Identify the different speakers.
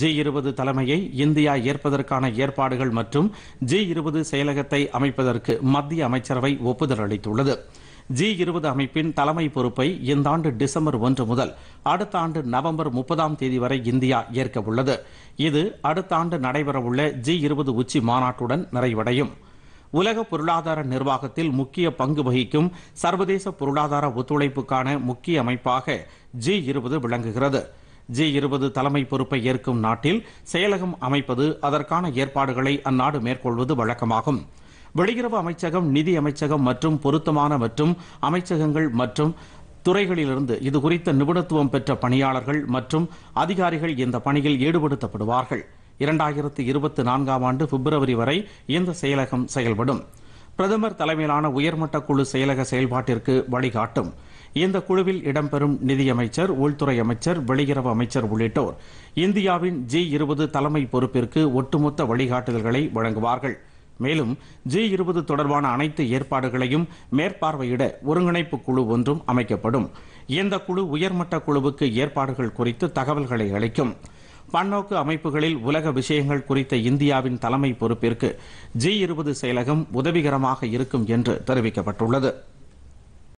Speaker 1: G இருபது தலைமையை India ஏற்பதற்கான ஏற்பாடுகள் மற்றும் ஜி இருபது செயலகத்தை அமைப்பதற்கு மத்திய அமைச்சரவை ஒப்புதல் அளித்துள்ளது ஜி இருபது அமைப்பின் தலைமை பொறுப்பை இந்த ஆண்டு டிசம்பர் ஒன்று முதல் அடுத்த ஆண்டு நவம்பர் முப்பதாம் தேதி வரை இந்தியா ஏற்க உள்ளது இது அடுத்த ஆண்டு நடைபெறவுள்ள ஜி இருபது உச்சி மாநாட்டுடன் நிறைவடையும் உலக பொருளாதார நிர்வாகத்தில் முக்கிய பங்கு வகிக்கும் சர்வதேச பொருளாதார ஒத்துழைப்புக்கான முக்கிய அமைப்பாக ஜி இருபது விளங்குகிறது ஜி இருபது தலைமை பொறுப்பை ஏற்கும் நாட்டில் செயலகம் அமைப்பது அதற்கான ஏற்பாடுகளை அந்நாடு மேற்கொள்வது வழக்கமாகும் வெளியுறவு அமைச்சகம் நிதி அமைச்சகம் மற்றும் பொருத்தமான மற்றும் அமைச்சகங்கள் மற்றும் துறைகளிலிருந்து இது குறித்த நிபுணத்துவம் பெற்ற பணியாளர்கள் மற்றும் அதிகாரிகள் இந்த பணியில் ஈடுபடுத்தப்படுவார்கள் இரண்டாயிரத்து இருபத்தி நான்காம் ஆண்டு பிப்ரவரி வரை இந்த செயலகம் செயல்படும் பிரதமர் தலைமையிலான உயர்மட்ட குழு செயலக செயல்பாட்டிற்கு வழிகாட்டும் இந்த குழுவில் இடம்பெறும் நிதியமைச்சர் உள்துறை அமைச்சர் வெளியுறவு அமைச்சர் உள்ளிட்டோர் இந்தியாவின் ஜி இருபது தலைமை பொறுப்பிற்கு ஒட்டுமொத்த வழிகாட்டுதல்களை வழங்குவார்கள் மேலும் ஜி இருபது தொடர்பான அனைத்து ஏற்பாடுகளையும் மேற்பார்வையிட ஒருங்கிணைப்பு குழு ஒன்றும் அமைக்கப்படும் இந்த குழு உயர்மட்ட குழுவுக்கு ஏற்பாடுகள் குறித்து தகவல்களை அளிக்கும் பன்னோக்கு அமைப்புகளில் உலக விஷயங்கள் குறித்த இந்தியாவின் தலைமை பொறுப்பிற்கு ஜி இருபது செயலகம் உதவிகரமாக இருக்கும் என்று தெரிவிக்கப்பட்டுள்ளது